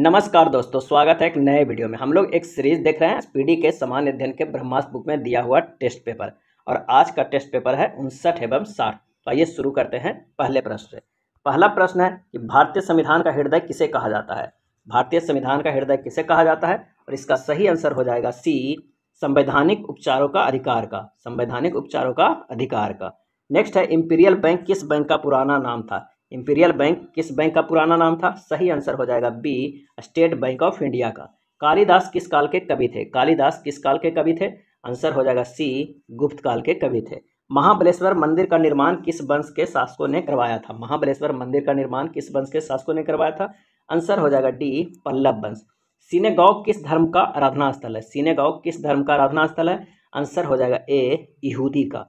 नमस्कार दोस्तों स्वागत है एक नए वीडियो में हम लोग एक सीरीज देख रहे हैं पीडी के सामान्य अध्ययन के ब्रह्मास्त्र बुक में दिया हुआ टेस्ट पेपर और आज का टेस्ट पेपर है उनसठ एवं साठ तो आइए शुरू करते हैं पहले प्रश्न से पहला प्रश्न है कि भारतीय संविधान का हृदय किसे कहा जाता है भारतीय संविधान का हृदय किसे कहा जाता है और इसका सही आंसर हो जाएगा सी संवैधानिक उपचारों का अधिकार का संवैधानिक उपचारों का अधिकार का नेक्स्ट है इंपीरियल बैंक किस बैंक का पुराना नाम था इंपीरियल बैंक किस बैंक का पुराना नाम था सही आंसर हो जाएगा B State Bank of India का कालिदास किस काल के कवि थे कालिदास किस काल के कवि थे आंसर हो जाएगा सी गुप्त काल के कवि थे महाबलेश्वर मंदिर का निर्माण किस वंश के शासकों ने करवाया था महाबलेश्वर मंदिर का निर्माण किस वंश के शासकों ने करवाया था आंसर हो जाएगा डी पल्लव वंश सीनेगाव किस धर्म का आराधना स्थल है सीनेगांव किस धर्म का आराधना स्थल है आंसर हो जाएगा ए यहूदी का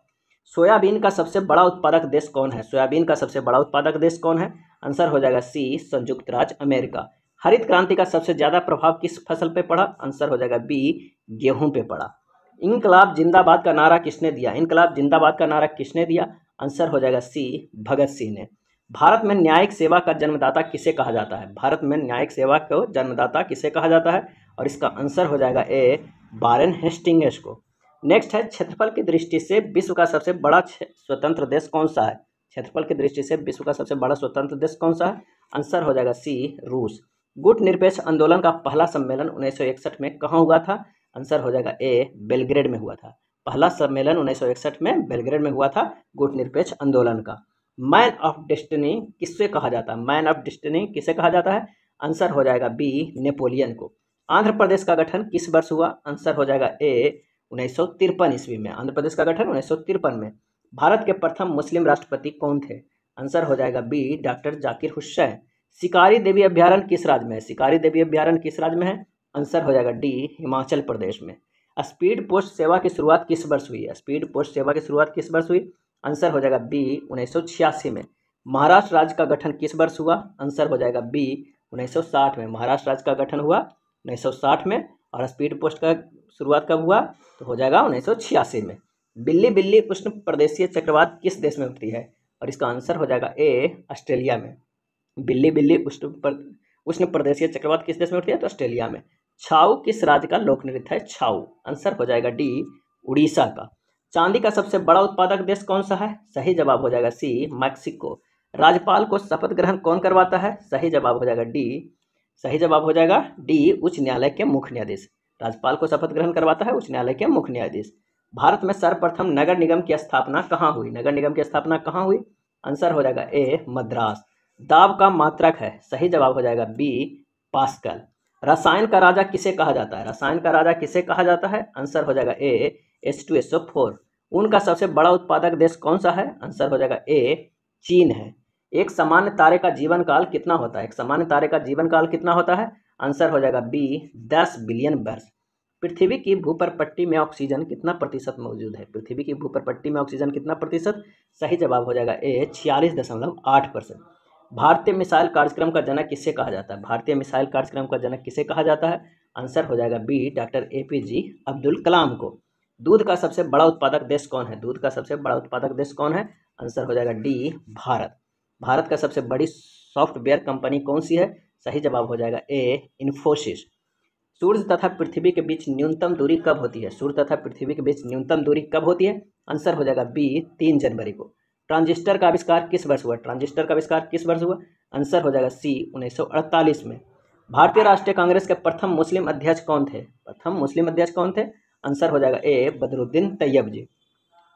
सोयाबीन का सबसे बड़ा उत्पादक देश कौन है सोयाबीन का सबसे बड़ा उत्पादक देश कौन है आंसर हो जाएगा सी संयुक्त राज्य अमेरिका हरित क्रांति का सबसे ज़्यादा प्रभाव किस फसल पे पड़ा आंसर हो जाएगा बी गेहूं पे पड़ा इनकलाब जिंदाबाद का नारा किसने दिया इनकलाब जिंदाबाद का नारा किसने दिया आंसर हो जाएगा सी भगत सिंह ने भारत में न्यायिक सेवा का जन्मदाता किसे कहा जाता है भारत में न्यायिक सेवा को जन्मदाता किसे कहा जाता है और इसका आंसर हो जाएगा ए बारेन हेस्टिंगस को नेक्स्ट है क्षेत्रफल की दृष्टि से विश्व का सबसे बड़ा स्वतंत्र देश कौन सा है क्षेत्रफल की दृष्टि से विश्व का सबसे बड़ा स्वतंत्र देश कौन सा है आंसर हो जाएगा सी रूस गुट निरपेक्ष आंदोलन का पहला सम्मेलन उन्नीस में कहाँ हुआ था आंसर हो जाएगा ए बेलग्रेड में हुआ था पहला सम्मेलन उन्नीस में बेलग्रेड में हुआ था गुट निरपेक्ष आंदोलन का मैन ऑफ डिस्टनी किससे कहा जाता है मैन ऑफ डिस्टनी किसे कहा जाता है आंसर हो जाएगा बी नेपोलियन को आंध्र प्रदेश का गठन किस वर्ष हुआ आंसर हो जाएगा ए उन्नीस सौ तिरपन ईस्वी में आंध्र प्रदेश का गठन उन्नीस सौ तिरपन में भारत के प्रथम मुस्लिम राष्ट्रपति कौन थे आंसर हो जाएगा बी डॉक्टर जाकिर हुसैन शिकारी देवी अभ्यारण किस राज्य में है शिकारी देवी अभ्यारण किस राज्य में है आंसर हो जाएगा डी हिमाचल प्रदेश में स्पीड पोस्ट सेवा की शुरुआत किस वर्ष हुई है स्पीड पोस्ट सेवा की शुरुआत किस वर्ष हुई आंसर हो जाएगा बी उन्नीस में महाराष्ट्र राज्य का गठन किस वर्ष हुआ आंसर हो जाएगा बी साठ में महाराष्ट्र राज्य का गठन हुआ साठ में और स्पीड पोस्ट का शुरुआत कब हुआ तो हो जाएगा उन्नीस सौ छियासी में बिल्ली बिल्ली उष्ण प्रदेशीय चक्रवात किस देश में उठती है और इसका आंसर हो जाएगा ए ऑस्ट्रेलिया में बिल्ली बिल्ली उष्ण पर उष्ण प्रदेशीय चक्रवात किस देश में उठती है तो ऑस्ट्रेलिया में छाऊ किस राज्य का लोक नृत्य है छाऊ आंसर हो जाएगा डी उड़ीसा का चांदी का सबसे बड़ा उत्पादक देश कौन सा है सही जवाब हो जाएगा सी मैक्सिको राज्यपाल को शपथ ग्रहण कौन करवाता है सही जवाब हो जाएगा डी सही जवाब हो जाएगा डी उच्च न्यायालय के मुख्य न्यायाधीश राज्यपाल को शपथ ग्रहण करवाता है उच्च न्यायालय के मुख्य न्यायाधीश भारत में सर्वप्रथम नगर निगम की स्थापना कहाँ हुई नगर निगम की स्थापना कहाँ हुई आंसर हो जाएगा ए मद्रास दाब का मात्रक है सही जवाब हो जाएगा बी पास्कल रसायन का राजा किसे कहा जाता है रसायन का राजा किसे कहा जाता है आंसर हो जाएगा A S two S O four उनका सबसे बड़ा उत्पादक देश कौन सा है आंसर हो जाएगा ए चीन है एक सामान्य तारे का जीवन काल कितना होता है एक सामान्य तारे का जीवन काल कितना होता है आंसर हो जाएगा बी दस बिलियन वर्ष पृथ्वी की भूपरपट्टी में ऑक्सीजन कितना प्रतिशत मौजूद है पृथ्वी की भूपरपट्टी में ऑक्सीजन कितना प्रतिशत सही जवाब हो जाएगा ए छियालीस दशमलव आठ परसेंट भारतीय मिसाइल कार्यक्रम का जनक किससे कहा जाता है भारतीय मिसाइल कार्यक्रम का जनक किसे कहा जाता है आंसर हो जाएगा B doctor A P J Abdul Kalam को दूध का सबसे बड़ा उत्पादक देश कौन है दूध का सबसे बड़ा उत्पादक देश कौन है आंसर हो जाएगा डी भारत भारत का सबसे बड़ी सॉफ्टवेयर कंपनी कौन सी है सही जवाब हो जाएगा ए इन्फोसिस सूर्य तथा पृथ्वी के बीच न्यूनतम दूरी कब होती है सूर्य तथा पृथ्वी के बीच न्यूनतम दूरी कब होती है आंसर हो जाएगा बी तीन जनवरी को ट्रांजिस्टर का आविष्कार किस वर्ष हुआ ट्रांजिस्टर का आविष्कार किस वर्ष हुआ आंसर हो जाएगा सी उन्नीस में भारतीय राष्ट्रीय कांग्रेस के प्रथम मुस्लिम अध्यक्ष कौन थे प्रथम मुस्लिम अध्यक्ष कौन थे आंसर हो जाएगा ए बदरुद्दीन तैयब जी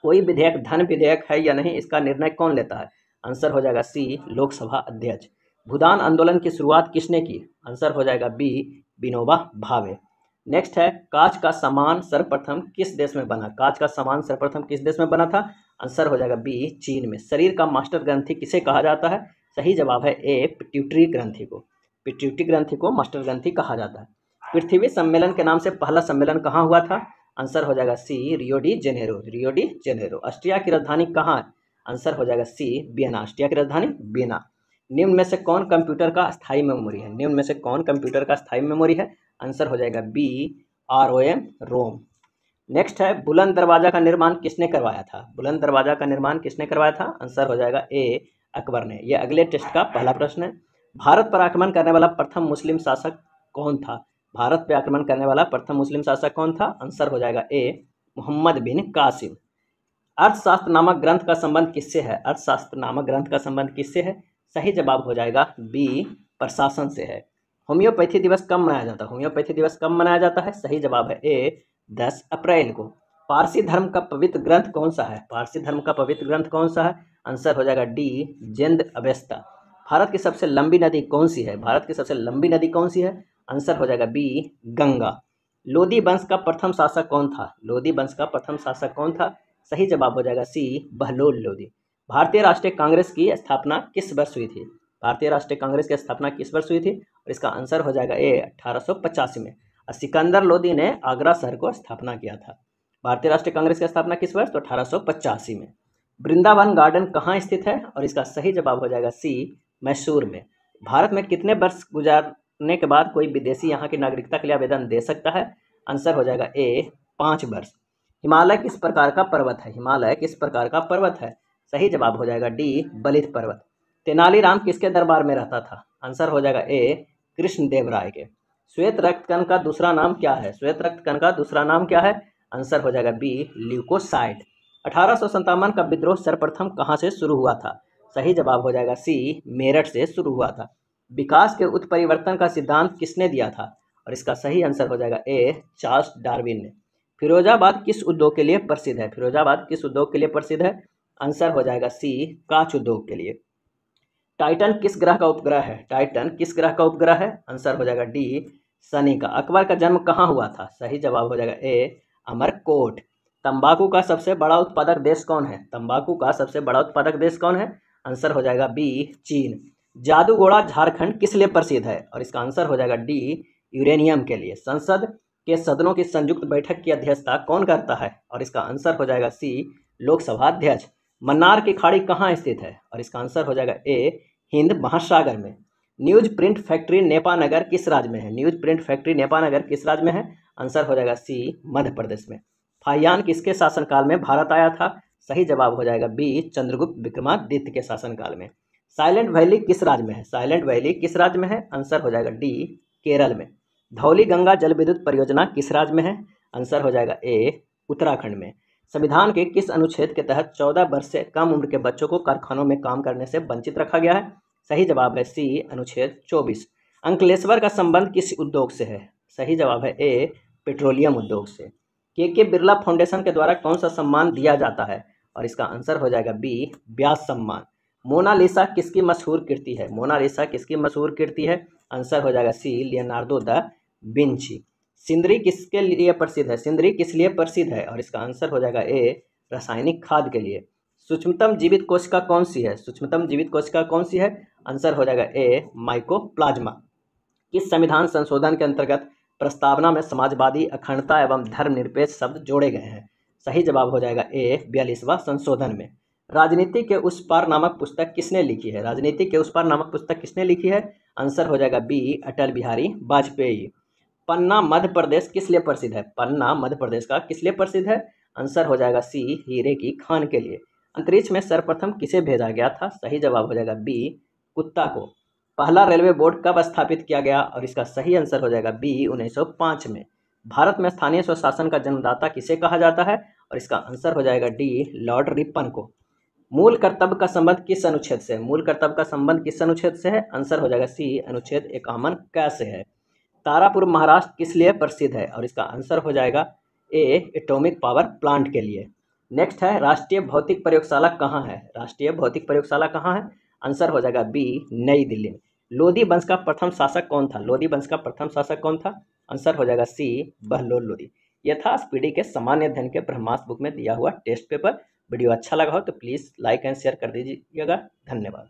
कोई विधेयक धन विधेयक है या नहीं इसका निर्णय कौन लेता है आंसर हो जाएगा सी लोकसभा अध्यक्ष भूदान आंदोलन की शुरुआत किसने की आंसर हो जाएगा बी विनोबा भावे नेक्स्ट है काच का सामान सर्वप्रथम किस देश में बना काच का सामान सर्वप्रथम किस देश में बना था आंसर हो जाएगा बी चीन में शरीर का मास्टर ग्रंथि किसे कहा जाता है सही जवाब है ए पिट्यूटरी ग्रंथि को पिट्यूटरी ग्रंथि को मास्टर ग्रंथि कहा जाता है पृथ्वी सम्मेलन के नाम से पहला सम्मेलन कहाँ हुआ था आंसर हो जाएगा C Rio de Janeiro Rio de Janeiro Austria की राजधानी कहाँ है आंसर हो जाएगा सी बियना ऑस्ट्रिया की राजधानी बियना निम्न में से कौन कंप्यूटर का स्थायी मेमोरी है निम्न में से कौन कंप्यूटर का स्थायी मेमोरी है आंसर हो जाएगा B R O M Rome next है बुलंद दरवाजा का निर्माण किसने करवाया था बुलंद दरवाजा का निर्माण किसने करवाया था आंसर हो जाएगा ए अकबर ने यह अगले टेस्ट का पहला प्रश्न है भारत पर आक्रमण करने वाला प्रथम मुस्लिम शासक कौन था भारत पर आक्रमण करने वाला प्रथम मुस्लिम शासक कौन था आंसर हो जाएगा ए मोहम्मद बिन कासिम अर्थशास्त्र नामक ग्रंथ का संबंध किससे है अर्थशास्त्र नामक ग्रंथ का संबंध किससे है सही जवाब हो जाएगा बी प्रशासन से है होम्योपैथी दिवस कब मनाया जाता है होम्योपैथी दिवस कब मनाया जाता है सही जवाब है ए दस अप्रैल को पारसी धर्म का पवित्र ग्रंथ कौन सा है पारसी धर्म का पवित्र ग्रंथ कौन सा है आंसर हो जाएगा डी जेंद अवेस्ता भारत की सबसे लंबी नदी कौन सी है भारत की सबसे लंबी नदी कौन सी है आंसर हो जाएगा बी गंगा लोधी वंश का प्रथम शासक कौन था लोधी वंश का प्रथम शासक कौन था सही जवाब हो जाएगा सी बहलोल लोधी भारतीय राष्ट्रीय कांग्रेस की स्थापना किस वर्ष हुई थी भारतीय राष्ट्रीय कांग्रेस की स्थापना किस वर्ष हुई थी और इसका आंसर हो जाएगा ए अठारह में और सिकंदर लोधी ने आगरा शहर को स्थापना किया था भारतीय राष्ट्रीय कांग्रेस की स्थापना किस वर्ष तो अठारह में वृंदावन गार्डन कहाँ स्थित है और इसका सही जवाब हो जाएगा सी मैसूर में भारत में कितने वर्ष गुजारने के बाद कोई विदेशी यहाँ की नागरिकता के लिए आवेदन दे सकता है आंसर हो जाएगा ए पाँच वर्ष हिमालय किस प्रकार का पर्वत है हिमालय किस प्रकार का पर्वत है सही जवाब हो जाएगा डी बलित पर्वत तेनालीराम किसके दरबार में रहता था आंसर हो जाएगा ए कृष्णदेव राय के श्वेत रक्त कण का दूसरा नाम क्या है श्वेत रक्त कण का दूसरा नाम क्या है आंसर हो जाएगा बी ल्यूकोसाइड अठारह का विद्रोह सर्वप्रथम कहाँ से शुरू हुआ था सही जवाब हो जाएगा सी मेरठ से शुरू हुआ था विकास के उत्परिवर्तन का सिद्धांत किसने दिया था और इसका सही आंसर हो जाएगा ए चार्ल्स डार्विन ने फिरोजाबाद किस उद्योग के लिए प्रसिद्ध है फिरोजाबाद किस उद्योग के लिए प्रसिद्ध है आंसर हो जाएगा सी कांच उद्योग के लिए टाइटन किस ग्रह का उपग्रह है टाइटन किस ग्रह का उपग्रह है आंसर हो जाएगा डी शनि का अकबर का जन्म कहाँ हुआ था सही जवाब हो जाएगा ए अमरकोट तंबाकू का सबसे बड़ा उत्पादक देश कौन है तंबाकू का सबसे बड़ा उत्पादक देश कौन है आंसर हो जाएगा बी चीन जादूगोड़ा झारखंड किस लिए प्रसिद्ध है और इसका आंसर हो जाएगा डी यूरेनियम के लिए संसद के सदनों की संयुक्त बैठक की अध्यक्षता कौन करता है और इसका आंसर हो जाएगा सी लोकसभा अध्यक्ष मन्नार की खाड़ी कहाँ स्थित है और इसका आंसर हो जाएगा ए हिंद महासागर में न्यूज प्रिंट फैक्ट्री नेपानगर किस राज्य में है न्यूज प्रिंट फैक्ट्री नेपानगर किस राज्य में है आंसर हो जाएगा सी मध्य प्रदेश में फाहियान किसके शासनकाल में भारत आया था सही जवाब हो जाएगा बी चंद्रगुप्त विक्रमादित्य के शासनकाल में साइलेंट वैली किस राज्य में है साइलेंट वैली किस राज्य में है आंसर हो जाएगा डी केरल में धौली गंगा जल विद्युत परियोजना किस राज्य में है आंसर हो जाएगा ए उत्तराखंड में संविधान के किस अनुच्छेद के तहत चौदह वर्ष से कम उम्र के बच्चों को कारखानों में काम करने से वंचित रखा गया है सही जवाब है सी अनुच्छेद चौबीस अंकलेश्वर का संबंध किस उद्योग से है सही जवाब है ए पेट्रोलियम उद्योग से के के बिरला फाउंडेशन के द्वारा कौन सा सम्मान दिया जाता है और इसका आंसर हो जाएगा बी ब्यास सम्मान मोनालिसा किसकी मशहूर कृति है मोनालिसा किसकी मशहूर कृति है आंसर हो जाएगा C Leonardo da Vinci Sindri किसके लिए प्रसिद्ध है सिंदरी किस लिए प्रसिद्ध है और इसका आंसर हो जाएगा ए रासायनिक खाद के लिए सूक्ष्मतम जीवित कोशिका कौन सी है सूक्ष्मतम जीवित कोशिका कौन सी है आंसर हो जाएगा ए प्लाज्मा किस संविधान संशोधन के अंतर्गत प्रस्तावना में समाजवादी अखंडता एवं धर्मनिरपेक्ष शब्द जोड़े गए हैं सही जवाब हो जाएगा ए बयालीसवा संशोधन में राजनीति के उस पार नामक पुस्तक किसने लिखी है राजनीति के उस पार नामक पुस्तक किसने लिखी है आंसर हो जाएगा बी अटल बिहारी वाजपेयी पन्ना मध्य प्रदेश किस लिए प्रसिद्ध है पन्ना मध्य प्रदेश का किस लिए प्रसिद्ध है आंसर हो जाएगा सी हीरे की खान के लिए अंतरिक्ष में सर्वप्रथम किसे भेजा गया था सही जवाब हो जाएगा बी कुत्ता को पहला रेलवे बोर्ड कब स्थापित किया गया और इसका सही आंसर हो जाएगा बी 1905 में भारत में स्थानीय स्वशासन का जन्मदाता किसे कहा जाता है और इसका आंसर हो जाएगा डी लॉर्ड रिपन को मूल कर्तव्य का संबंध किस अनुच्छेद से मूल कर्तव्य का संबंध किस अनुच्छेद से है आंसर हो जाएगा सी अनुच्छेद एकामन कैसे है तारापुर महाराष्ट्र किस लिए प्रसिद्ध है और इसका आंसर हो जाएगा ए एटॉमिक पावर प्लांट के लिए नेक्स्ट है राष्ट्रीय भौतिक प्रयोगशाला कहाँ है राष्ट्रीय भौतिक प्रयोगशाला कहाँ है आंसर हो जाएगा बी नई दिल्ली में लोधी वंश का प्रथम शासक कौन था लोधी वंश का प्रथम शासक कौन था आंसर हो जाएगा सी बहलोल लोधी यथा स्पीडी के सामान्य अध्ययन के ब्रह्मास बुक में दिया हुआ टेस्ट पेपर वीडियो अच्छा लगा हो तो प्लीज़ लाइक एंड शेयर कर दीजिएगा धन्यवाद